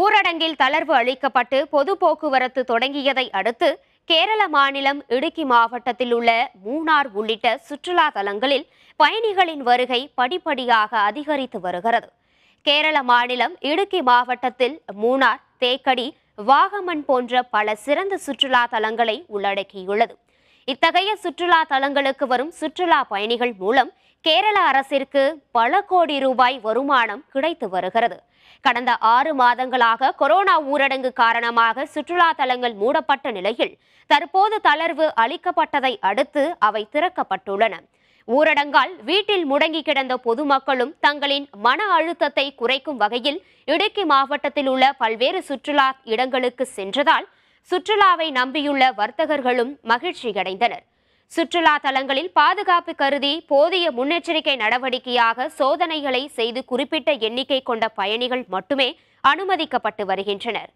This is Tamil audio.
ஊரடங்கில் தளர்வு அளிக்கப்பட்டு பொது போக்குவரத்து தொடங்கியதை அடுத்து கேரள மாநிலம் இடுக்கி மாவட்டத்தில் உள்ள மூணார் உள்ளிட்ட சுற்றுலா தலங்களில் பயணிகளின் வருகை படிப்படியாக அதிகரித்து வருகிறது கேரள மாநிலம் இடுக்கி மாவட்டத்தில் மூணார் தேக்கடி வாகமன் போன்ற பல சிறந்த சுற்றுலா தலங்களை உள்ளடக்கியுள்ளது இத்தகைய சுற்றுலா தலங்களுக்கு வரும் சுற்றுலா பயணிகள் மூலம் கேரள அரசிற்கு பல கோடி ரூபாய் வருமானம் கிடைத்து வருகிறது கடந்த ஆறு மாதங்களாக கொரோனா ஊரடங்கு காரணமாக சுற்றுலா தலங்கள் மூடப்பட்ட நிலையில் தற்போது தளர்வு அளிக்கப்பட்டதை அடுத்து அவை திறக்கப்பட்டுள்ளன ஊரடங்கால் வீட்டில் முடங்கி கிடந்த பொதுமக்களும் தங்களின் மன அழுத்தத்தை குறைக்கும் வகையில் இடுக்கி மாவட்டத்தில் உள்ள பல்வேறு சுற்றுலா இடங்களுக்கு சென்றதால் சுற்றுலாவை நம்பியுள்ள வர்த்தகர்களும் மகிழ்ச்சியடைந்தனர் சுற்றுலா தலங்களில் பாதுகாப்பு கருதி போதிய முன்னெச்சரிக்கை நடவடிக்கையாக சோதனைகளை செய்து குறிப்பிட்ட எண்ணிக்கை கொண்ட பயணிகள் மட்டுமே அனுமதிக்கப்பட்டு வருகின்றனர்